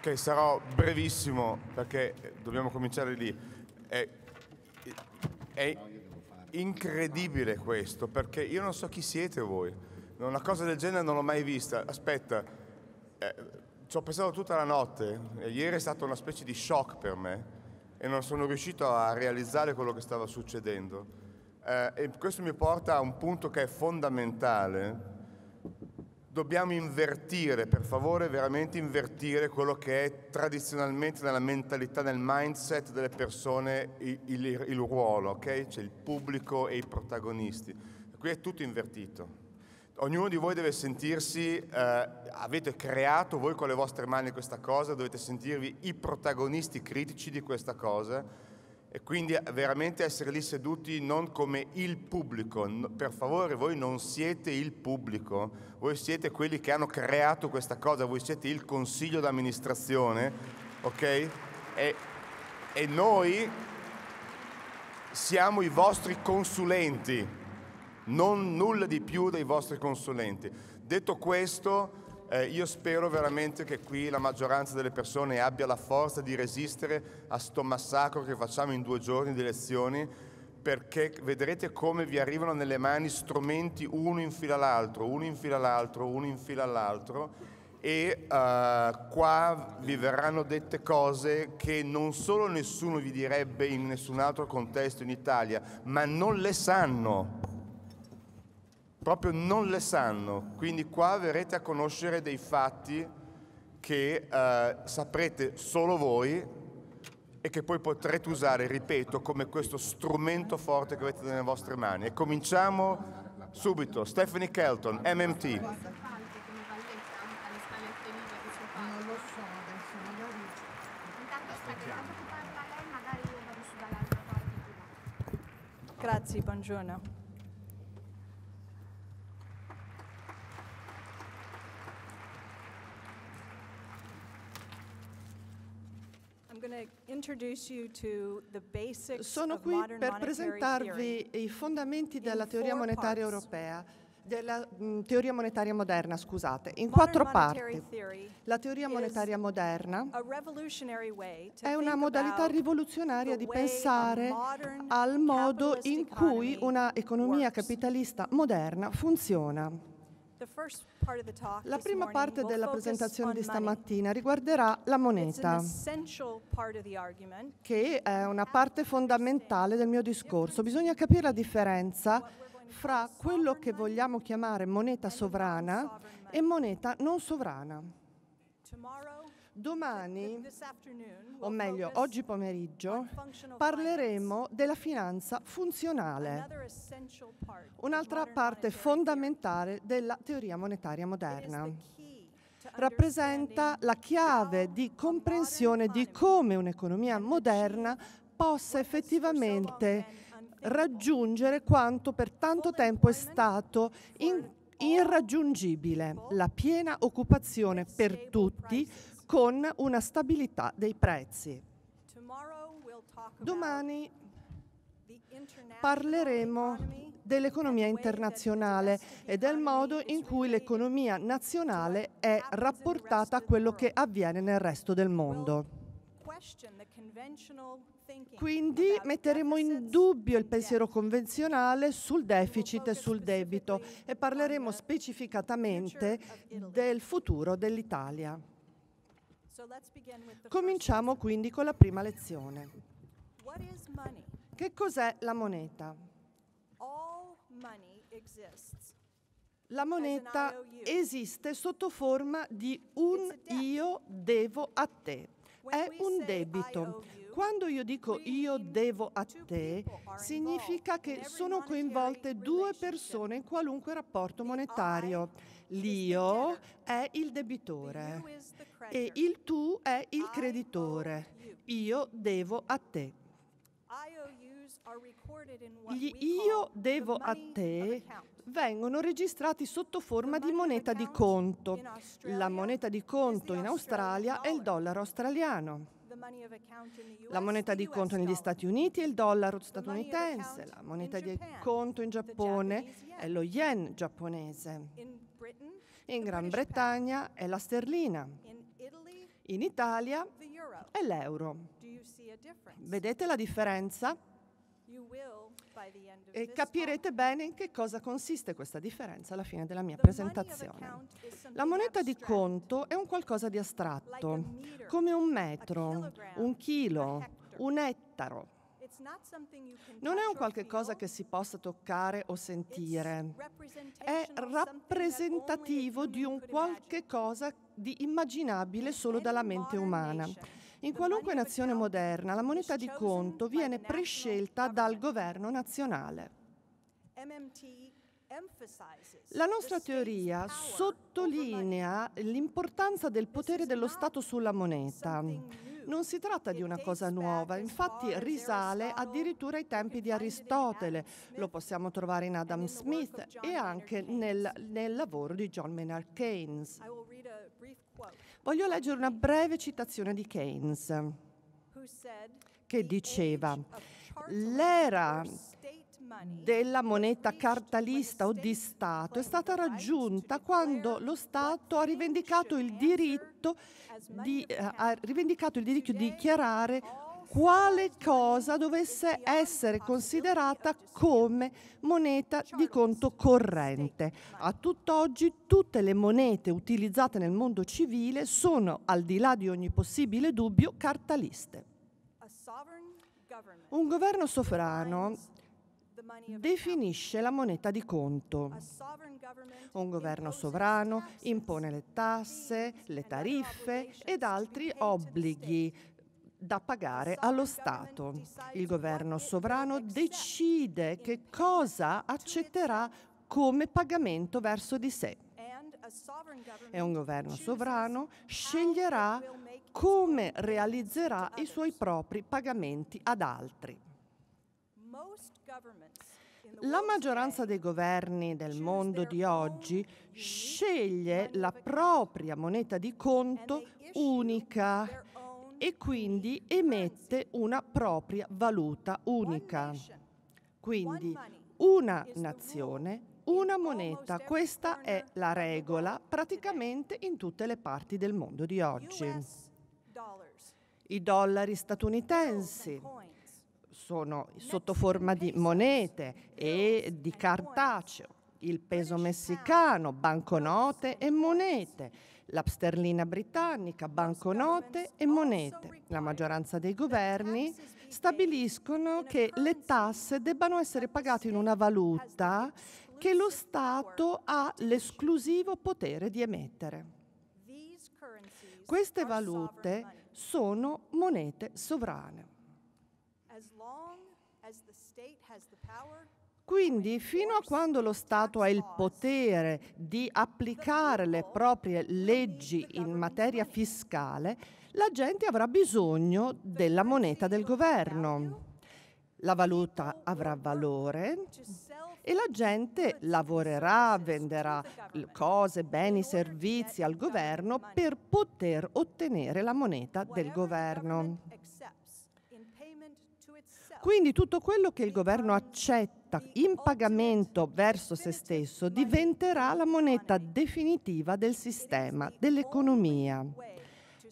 Ok, sarò brevissimo perché dobbiamo cominciare lì. È, è incredibile questo perché io non so chi siete voi. Una cosa del genere non l'ho mai vista. Aspetta, eh, ci ho pensato tutta la notte. Ieri è stata una specie di shock per me e non sono riuscito a realizzare quello che stava succedendo. Eh, e questo mi porta a un punto che è fondamentale dobbiamo invertire, per favore, veramente invertire quello che è tradizionalmente nella mentalità, nel mindset delle persone il, il, il ruolo, ok? C'è cioè il pubblico e i protagonisti. Qui è tutto invertito. Ognuno di voi deve sentirsi, eh, avete creato voi con le vostre mani questa cosa, dovete sentirvi i protagonisti critici di questa cosa e quindi eh, veramente essere lì seduti non come il pubblico, per favore voi non siete il pubblico, voi siete quelli che hanno creato questa cosa, voi siete il consiglio d'amministrazione, ok? E, e noi siamo i vostri consulenti, non nulla di più dei vostri consulenti. Detto questo, eh, io spero veramente che qui la maggioranza delle persone abbia la forza di resistere a sto massacro che facciamo in due giorni di elezioni, perché vedrete come vi arrivano nelle mani strumenti uno in fila all'altro, uno in fila all'altro, uno in fila all'altro e eh, qua vi verranno dette cose che non solo nessuno vi direbbe in nessun altro contesto in Italia, ma non le sanno proprio non le sanno. Quindi qua verrete a conoscere dei fatti che eh, saprete solo voi e che poi potrete usare, ripeto, come questo strumento forte che avete nelle vostre mani. E cominciamo subito. Stephanie Kelton, MMT. Grazie, buongiorno. Sono qui per presentarvi i fondamenti della teoria monetaria europea della mm, teoria monetaria moderna, scusate, in quattro parti. La teoria monetaria moderna è una modalità rivoluzionaria di pensare al modo in cui una economia capitalista moderna funziona. La prima parte della presentazione di stamattina riguarderà la moneta, che è una parte fondamentale del mio discorso. Bisogna capire la differenza fra quello che vogliamo chiamare moneta sovrana e moneta non sovrana. Domani, o meglio oggi pomeriggio, parleremo della finanza funzionale, un'altra parte fondamentale della teoria monetaria moderna. Rappresenta la chiave di comprensione di come un'economia moderna possa effettivamente raggiungere quanto per tanto tempo è stato in irraggiungibile, la piena occupazione per tutti con una stabilità dei prezzi. Domani parleremo dell'economia internazionale e del modo in cui l'economia nazionale è rapportata a quello che avviene nel resto del mondo. Quindi metteremo in dubbio il pensiero convenzionale sul deficit e sul debito e parleremo specificatamente del futuro dell'Italia. Cominciamo quindi con la prima lezione. Che cos'è la moneta? La moneta esiste sotto forma di un io devo a te, è un debito. Quando io dico io devo a te, significa che sono coinvolte due persone in qualunque rapporto monetario. L'io è il debitore e il tu è il creditore. Io devo a te. Gli io devo a te vengono registrati sotto forma di moneta di conto. La moneta di conto in Australia è il dollaro australiano. La moneta di conto negli Stati Uniti è il dollaro statunitense, la moneta di conto in Giappone è lo yen giapponese, in Gran Bretagna è la sterlina, in Italia è l'euro. Vedete la differenza? e capirete bene in che cosa consiste questa differenza alla fine della mia presentazione. La moneta di conto è un qualcosa di astratto, come un metro, un chilo, un ettaro. Non è un qualche cosa che si possa toccare o sentire, è rappresentativo di un qualche cosa di immaginabile solo dalla mente umana. In qualunque nazione moderna la moneta di conto viene prescelta dal governo nazionale. La nostra teoria sottolinea l'importanza del potere dello Stato sulla moneta. Non si tratta di una cosa nuova, infatti risale addirittura ai tempi di Aristotele, lo possiamo trovare in Adam Smith e anche nel, nel lavoro di John Maynard Keynes. Voglio leggere una breve citazione di Keynes, che diceva, l'era della moneta cartalista o di Stato è stata raggiunta quando lo Stato ha rivendicato il diritto di, eh, ha rivendicato il diritto di dichiarare quale cosa dovesse essere considerata come moneta di conto corrente. A tutt'oggi tutte le monete utilizzate nel mondo civile sono, al di là di ogni possibile dubbio, cartaliste. Un governo sovrano definisce la moneta di conto. Un governo sovrano impone le tasse, le tariffe ed altri obblighi da pagare allo Stato. Il governo sovrano decide che cosa accetterà come pagamento verso di sé. E un governo sovrano sceglierà come realizzerà i suoi propri pagamenti ad altri. La maggioranza dei governi del mondo di oggi sceglie la propria moneta di conto unica e quindi emette una propria valuta unica. Quindi una nazione, una moneta, questa è la regola praticamente in tutte le parti del mondo di oggi. I dollari statunitensi sono sotto forma di monete e di cartaceo, il peso messicano, banconote e monete la sterlina britannica, banconote e monete. La maggioranza dei governi stabiliscono che le tasse debbano essere pagate in una valuta che lo Stato ha l'esclusivo potere di emettere. Queste valute sono monete sovrane. Quindi fino a quando lo Stato ha il potere di applicare le proprie leggi in materia fiscale, la gente avrà bisogno della moneta del governo. La valuta avrà valore e la gente lavorerà, venderà cose, beni, servizi al governo per poter ottenere la moneta del governo. Quindi tutto quello che il governo accetta in pagamento verso se stesso diventerà la moneta definitiva del sistema, dell'economia.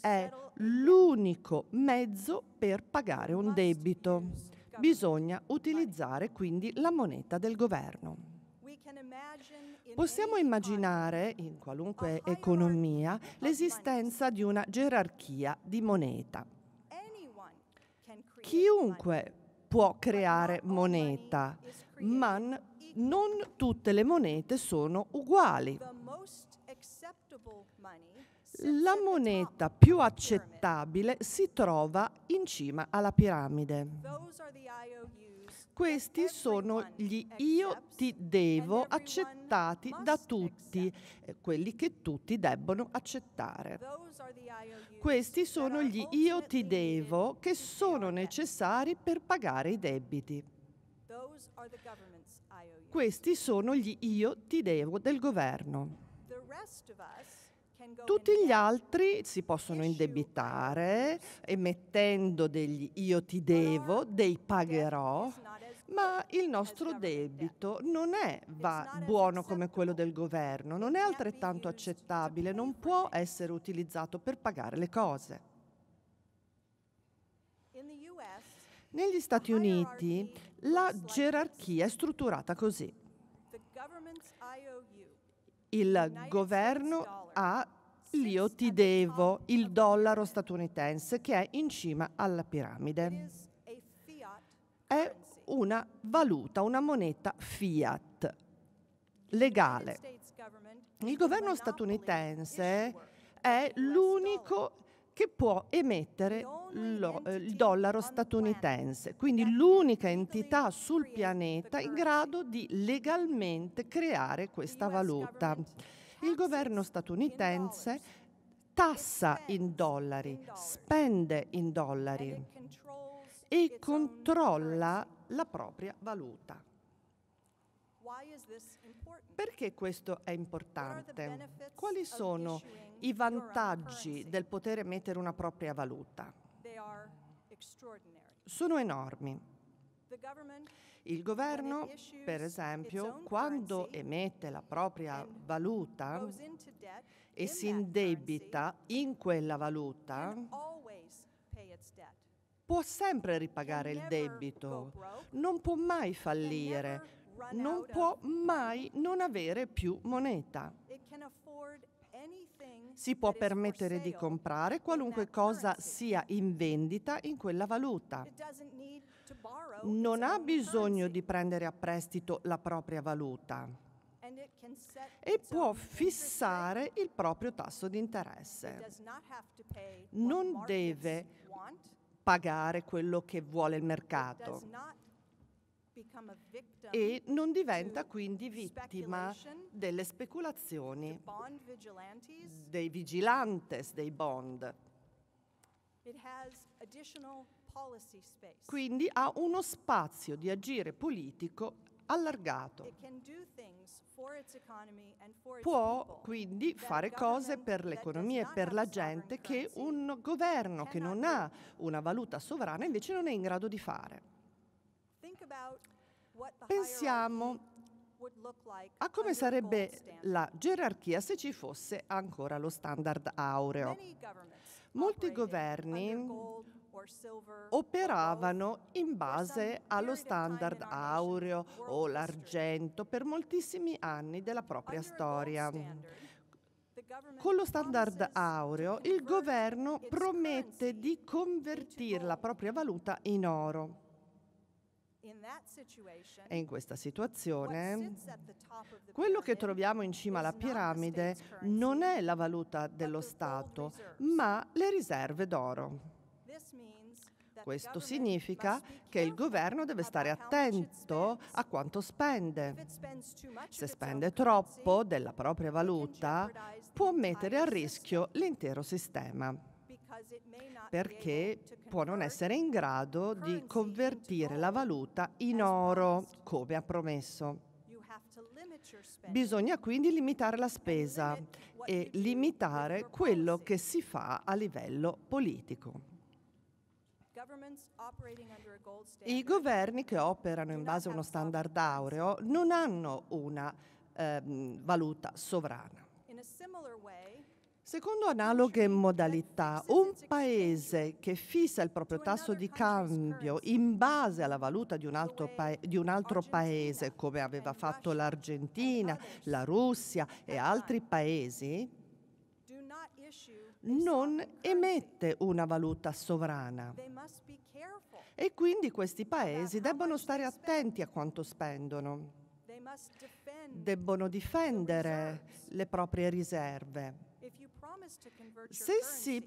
È l'unico mezzo per pagare un debito. Bisogna utilizzare quindi la moneta del governo. Possiamo immaginare, in qualunque economia, l'esistenza di una gerarchia di moneta. Chiunque può creare moneta, ma non tutte le monete sono uguali. La moneta più accettabile si trova in cima alla piramide. Questi sono gli io ti devo accettati da tutti, eh, quelli che tutti debbono accettare. Questi sono gli io ti devo che sono necessari per pagare i debiti. Questi sono gli io ti devo del governo. Tutti gli altri si possono indebitare emettendo degli io ti devo, dei pagherò, ma il nostro debito non è buono come quello del governo, non è altrettanto accettabile, non può essere utilizzato per pagare le cose. Negli Stati Uniti la gerarchia è strutturata così. Il governo ha l'io ti devo, il dollaro statunitense che è in cima alla piramide una valuta, una moneta fiat legale. Il governo statunitense è l'unico che può emettere lo, eh, il dollaro statunitense, quindi l'unica entità sul pianeta in grado di legalmente creare questa valuta. Il governo statunitense tassa in dollari, spende in dollari e controlla la propria valuta. Perché questo è importante? Quali sono i vantaggi del poter emettere una propria valuta? Sono enormi. Il governo, per esempio, quando emette la propria valuta e si indebita in quella valuta, può sempre ripagare il debito, non può mai fallire, non può mai non avere più moneta. Si può permettere di comprare qualunque cosa sia in vendita in quella valuta. Non ha bisogno di prendere a prestito la propria valuta e può fissare il proprio tasso di interesse. Non deve pagare quello che vuole il mercato e non diventa quindi vittima delle speculazioni dei vigilantes, dei bond. Quindi ha uno spazio di agire politico allargato. Può quindi fare cose per l'economia e per la gente che un governo che non ha una valuta sovrana invece non è in grado di fare. Pensiamo a come sarebbe la gerarchia se ci fosse ancora lo standard aureo. Molti governi operavano in base allo standard aureo o l'argento per moltissimi anni della propria storia. Con lo standard aureo il governo promette di convertire la propria valuta in oro. E in questa situazione, quello che troviamo in cima alla piramide non è la valuta dello Stato, ma le riserve d'oro. Questo significa che il governo deve stare attento a quanto spende. Se spende troppo della propria valuta, può mettere a rischio l'intero sistema perché può non essere in grado di convertire la valuta in oro, come ha promesso. Bisogna quindi limitare la spesa e limitare quello che si fa a livello politico. I governi che operano in base a uno standard aureo non hanno una ehm, valuta sovrana. Secondo analoghe modalità, un paese che fissa il proprio tasso di cambio in base alla valuta di un altro, pa- di un altro paese, come aveva fatto l'Argentina, la Russia e altri paesi, non emette una valuta sovrana. E quindi questi paesi debbono stare attenti a quanto spendono. Debbono difendere le proprie riserve. Se si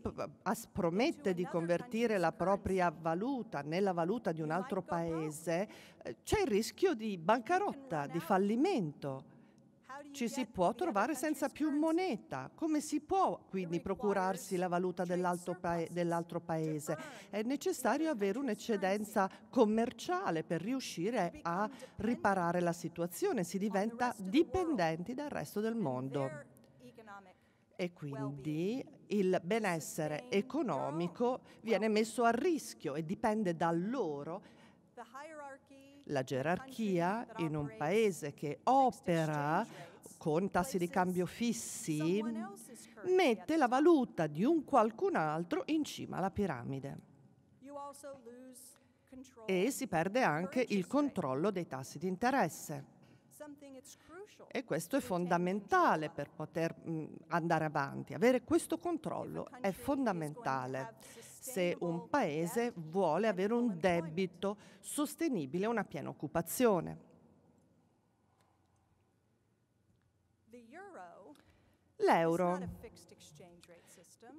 promette di convertire la propria valuta nella valuta di un altro paese, eh, c'è il rischio di bancarotta, di fallimento ci si può trovare senza più moneta. Come si può quindi procurarsi la valuta dell'altro paese? È necessario avere un'eccedenza commerciale per riuscire a riparare la situazione. Si diventa dipendenti dal resto del mondo e quindi il benessere economico viene messo a rischio e dipende da loro. La gerarchia in un paese che opera con tassi di cambio fissi mette la valuta di un qualcun altro in cima alla piramide e si perde anche il controllo dei tassi di interesse. E questo è fondamentale per poter mm, andare avanti. Avere questo controllo è fondamentale se un paese vuole avere un debito sostenibile e una piena occupazione. l'euro.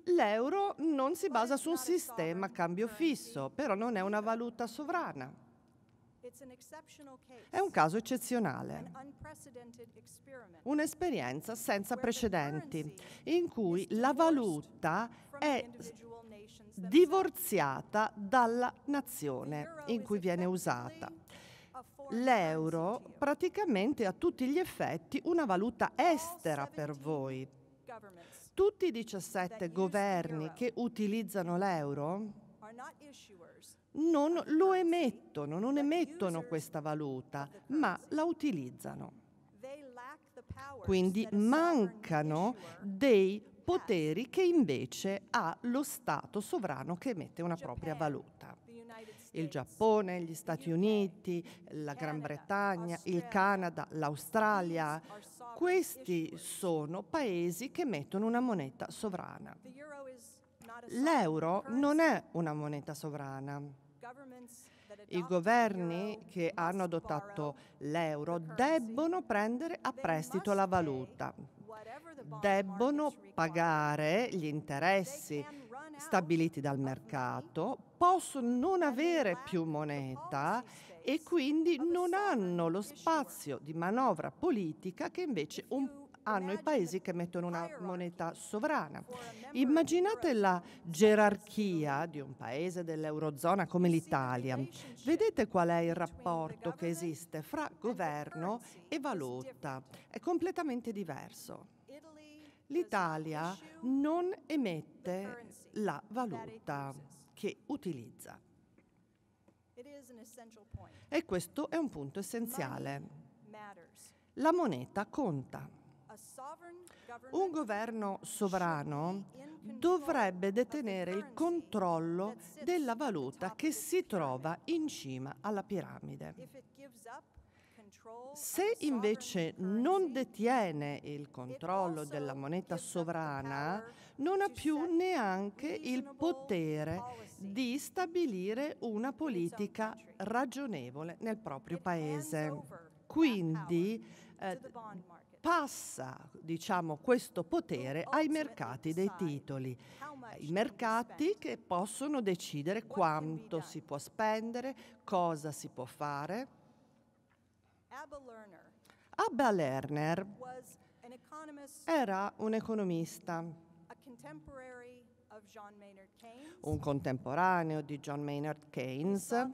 L'euro non si basa su un sistema a cambio fisso, però non è una valuta sovrana. È un caso eccezionale, un'esperienza senza precedenti, in cui la valuta è divorziata dalla nazione in cui viene usata l'euro praticamente a tutti gli effetti una valuta estera per voi. Tutti i 17 governi che utilizzano l'euro non lo emettono, non emettono questa valuta, ma la utilizzano. Quindi mancano dei poteri che invece ha lo Stato sovrano che emette una propria valuta il Giappone, gli Stati Uniti, la Gran Bretagna, il Canada, l'Australia. Questi sono paesi che mettono una moneta sovrana. L'euro non è una moneta sovrana. I governi che hanno adottato l'euro debbono prendere a prestito la valuta, debbono pagare gli interessi stabiliti dal mercato, possono non avere più moneta e quindi non hanno lo spazio di manovra politica che invece un hanno i paesi che mettono una moneta sovrana. Immaginate la gerarchia di un paese dell'Eurozona come l'Italia. Vedete qual è il rapporto che esiste fra governo e valuta. È completamente diverso l'Italia non emette la valuta che utilizza. E questo è un punto essenziale. La moneta conta. Un governo sovrano dovrebbe detenere il controllo della valuta che si trova in cima alla piramide. Se invece non detiene il controllo della moneta sovrana, non ha più neanche il potere di stabilire una politica ragionevole nel proprio paese. Quindi eh, passa diciamo, questo potere ai mercati dei titoli, i mercati che possono decidere quanto si può spendere, cosa si può fare. Abba Lerner era un economista, un contemporaneo di John Maynard Keynes,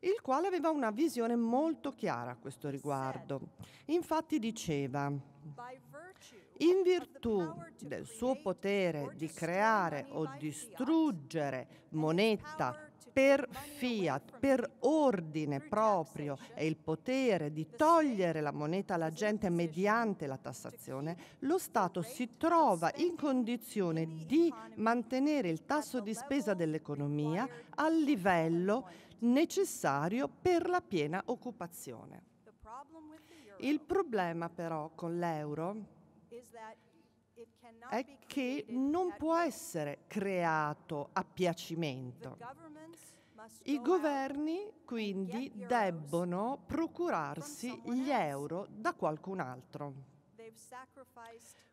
il quale aveva una visione molto chiara a questo riguardo. Infatti diceva, in virtù del suo potere di creare o distruggere moneta per fiat, per ordine proprio e il potere di togliere la moneta alla gente mediante la tassazione, lo Stato si trova in condizione di mantenere il tasso di spesa dell'economia al livello necessario per la piena occupazione. Il problema però con l'euro è che non può essere creato a piacimento. I governi quindi debbono procurarsi gli euro da qualcun altro.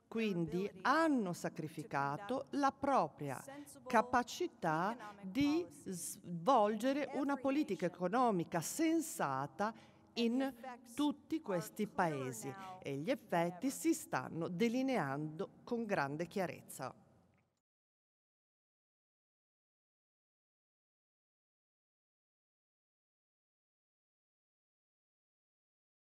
Quindi hanno sacrificato la propria capacità di svolgere una politica economica sensata in tutti questi paesi e gli effetti si stanno delineando con grande chiarezza.